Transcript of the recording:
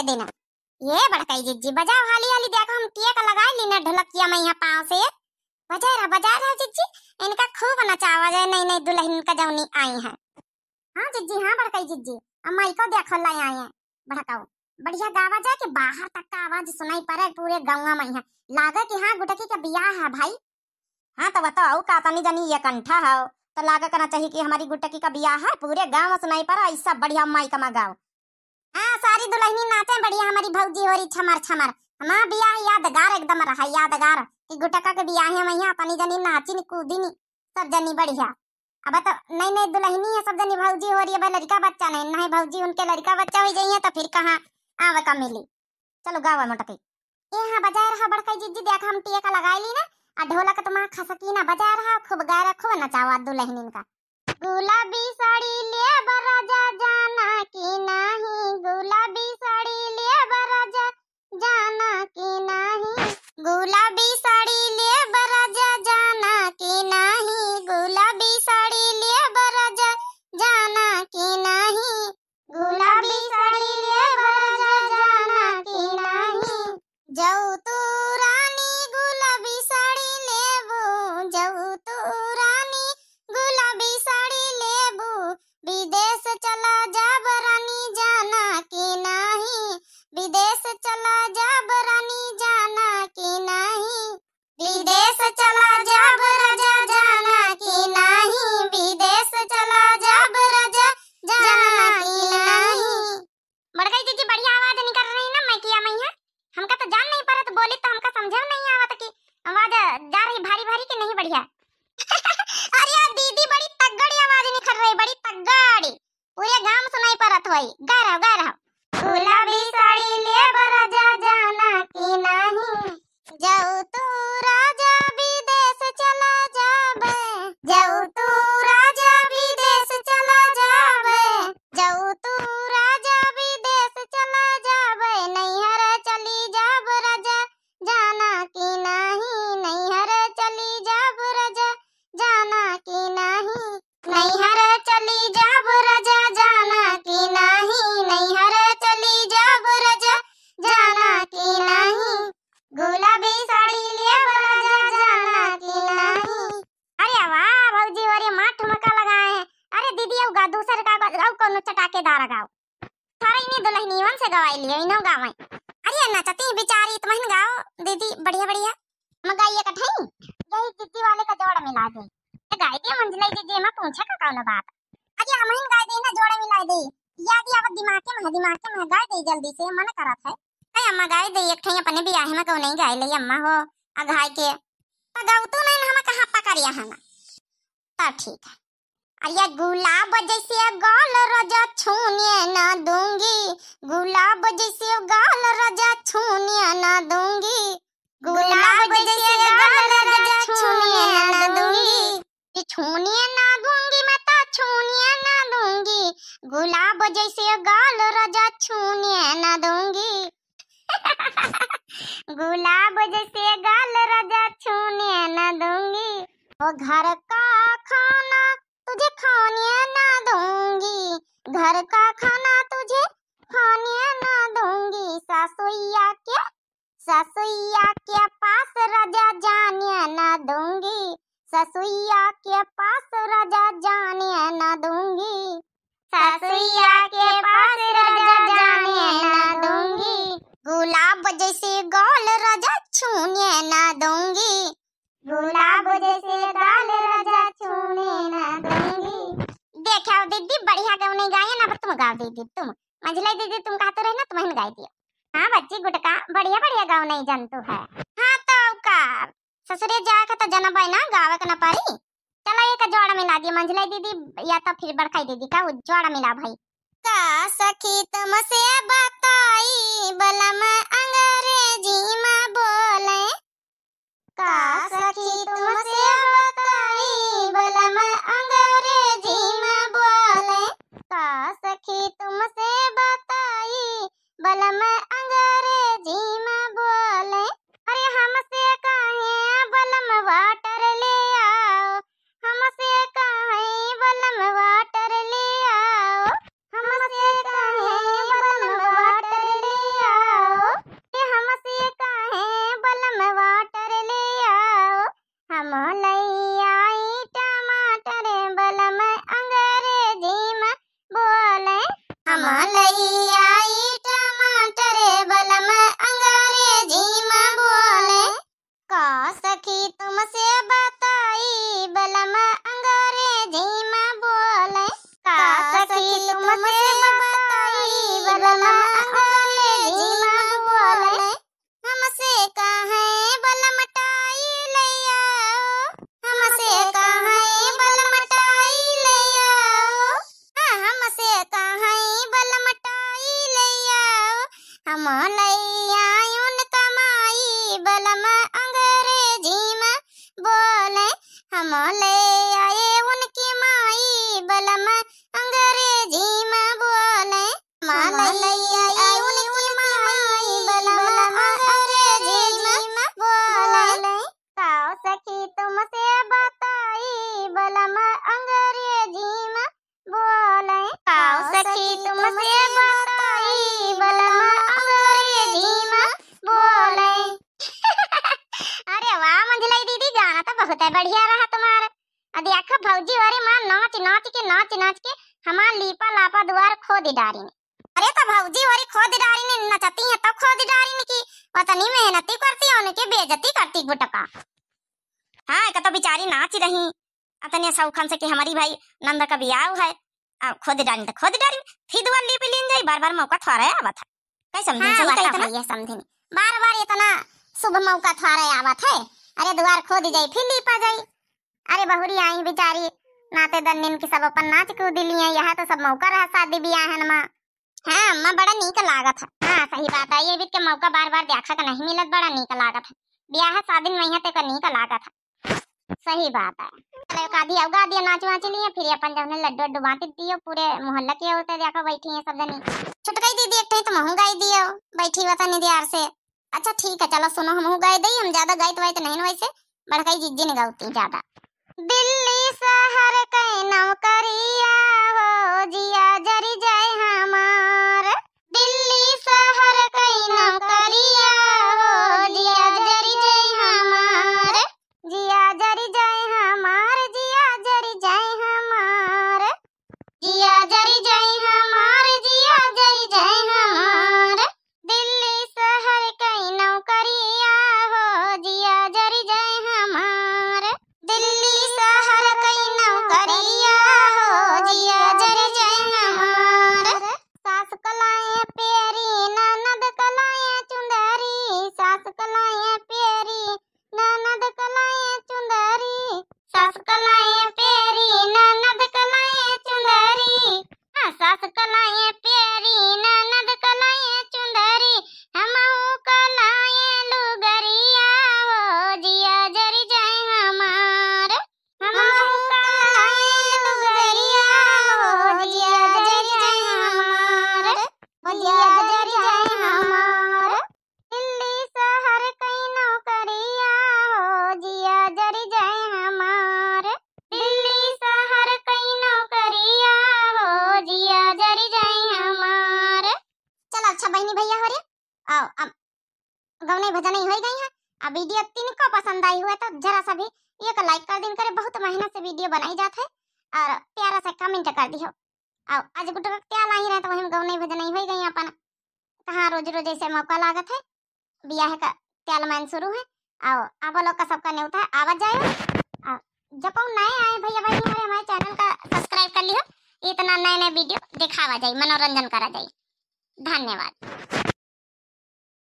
के देना ये बड़कई जिज्जी बजाओ हाली हाली देखो हम टिया का लगाए ली ढोलक किया मैं यहाँ पाँव से बजा रहा बजा रहा जिज्जी इनका खूब नचावा जाए नई नई दुल्हन का जौनी आई है हाँ जिज्जी हाँ बड़कई जिज्जी अम्मा को देखो लाए आए हैं भड़काऊ बढ़िया गावा जाए कि बाहर तक का आवाज सुनाई पड़े पूरे गाँव में है लागे कि हाँ गुटकी का ब्याह है भाई हाँ तो बताओ का तनी जनी ये कंठा हो तो लागे करना चाहिए कि हमारी गुटकी का ब्याह है पूरे गाँव में सुनाई पड़ा ऐसा बढ़िया माई का गाँव हमारी दुल्हनी नाचे बढ़िया हमारी भौजी हो रही छमर छमर हमारा बियाह यादगार एकदम रहा यादगार कि गुटका के बियाह है वहीं अपनी जनी नाची नी कूदी नी सब जनी बढ़िया अब तो नई नई दुल्हनी है सब जनी भौजी हो रही है लड़का बच्चा नहीं नहीं भौजी उनके लड़का बच्चा हो जाइए तो फिर कहाँ आवे का मिली चलो गावा मोटके ए हां बजाय रहा बड़का जीजी देख हम टीए का लगाई ली ना आ ढोलक तो मां खसकी ना बजाय रहा खूब गाय रखो नचावा दुल्हनिन का गुलाबी साड़ी ले बरा जा जा की गुलाबी साडी ले बराजा जाना की नहीं गुला वही गा रहा गा रहा गुलाबी साड़ी बरा जा जाना की नहीं जाऊ तू तो गई ना गावे अरे नचती बेचारी तुमहन तो गाओ दीदी बढ़िया बढ़िया मगाइए कठई यही जीजी वाले का जोड़ा मिला दे ते गाय दे मंजले जीजी में पूछे का कौन बात अरे हमहन गाय दे ना जोड़ा मिला दे या दी अब दिमाग के मह दिमाग के मह गाय दे जल्दी से मन करत है कई अम्मा गाय दे एक ठई अपने भी आहे में कौन नहीं गाय ले अम्मा हो गाय के पगाव तो नहीं हम कहां पकरिया हना तब ठीक है अरे गुलाब जैसे गाल रजा छूने ना दूंगी गुलाब जैसे गाल रजा छूने ना दूंगी गुलाब जैसे गाल रजा छूने ना दूंगी ये छूने ना दूंगी मैं तो छूने ना दूंगी गुलाब जैसे गाल रजा छूने ना दूंगी गुलाब जैसे गाल रजा छूने ना दूंगी वो घर का खाना तुझे खाने न दूंगी सासुईया के ससुइया के पास राजा जाने न दूंगी ससुईया के पास राजा जाने ना दूंगी ससुइया के पास राजा जाने न दूंगी गुलाब जैसे गोल राजा छूने न दूंगी गुलाब जैसे दीदी बढ़िया गौने गाया ना तुम गाओ दीदी तुम मंझला दीदी तुम कहते तो रहे ना तुम्हें तो गाई दियो हाँ बच्ची गुटका बढ़िया बढ़िया गाँव नहीं जंतु है हाँ तो का ससुरे जा का तो जनब ना गावे का ना पारी चला एक जोड़ा मिला दिए मंझला दीदी या तो फिर बड़काई दीदी का जोड़ा मिला भाई का सखी तुम से बताई बलम अंग्रेजी में बोले का हमार लई आई ஆன்லைன் बहुत है बढ़िया रहा तुम्हारा और देखो भौजी अरे माँ नाच नाच के नाच नाच के हमार लीपा लापा द्वार खोद डारी ने अरे तो भौजी अरे खोद डारी ने नचती है तब तो खोद डारी ने की वतनी मेहनती करती होने के बेजती करती गुटका हाँ का तो बिचारी नाच रही अतने सौखन से कि हमारी भाई नंदा का ब्याह है आ खोद डारी तो खोद डारी फिर दुआ लीप लीन जाई बार बार मौका थोड़ा आवत है कैसे समझे हाँ, सही कही इतना ये समझे तो बार बार इतना शुभ मौका थोड़ा आवत है अरे दुआर खोद जाई फिर लीपा जाई अरे बहुरी आई बिचारी नाते दन्निन की सब अपन नाच कूद लिए यह तो सब मौका रहा शादी बियाहन में हाँ अम्मा बड़ा नीक लागत है हाँ सही बात है ये भी के मौका बार बार देखा का नहीं मिलत बड़ा नीक लागत है ब्याह शादी में यहाँ तक नीक लागत है सही बात है अरे कादी अवगा दिया नाच वाच लिए फिर अपन जब लड्डू डुबा बांट दियो पूरे मोहल्ला के होते देखा बैठी है सब जनी छुटकाई दे एक तो महंगाई दियो बैठी वतन दियार से अच्छा ठीक है चलो सुनो हम गए दई हम ज्यादा गायत वायत नहीं वैसे बड़काई जिज्जी ने गाती ज्यादा दिल्ली शहर के नौकरिया हो जिया जरी जरी sekolah. नहीं भैया हो रे आओ अब गवने भजने हो गई है अब वीडियो तीन को पसंद आई हुआ तो जरा सा भी एक लाइक कर दिन करे बहुत मेहनत से वीडियो बनाई जात है और प्यारा सा कमेंट कर दियो आओ आज गुटक क्या लाई रहे तो वही गवने भजने हो गई अपन कहां रोज रोज ऐसे मौका लागत है बियाह का क्या मान शुरू है आओ आप लोग का सबका न्यूता है आवाज जाए जब हम नए आए भैया भाई हमारे चैनल का सब्सक्राइब कर लियो इतना नए नए वीडियो दिखावा जाए मनोरंजन करा जाए धन्यवाद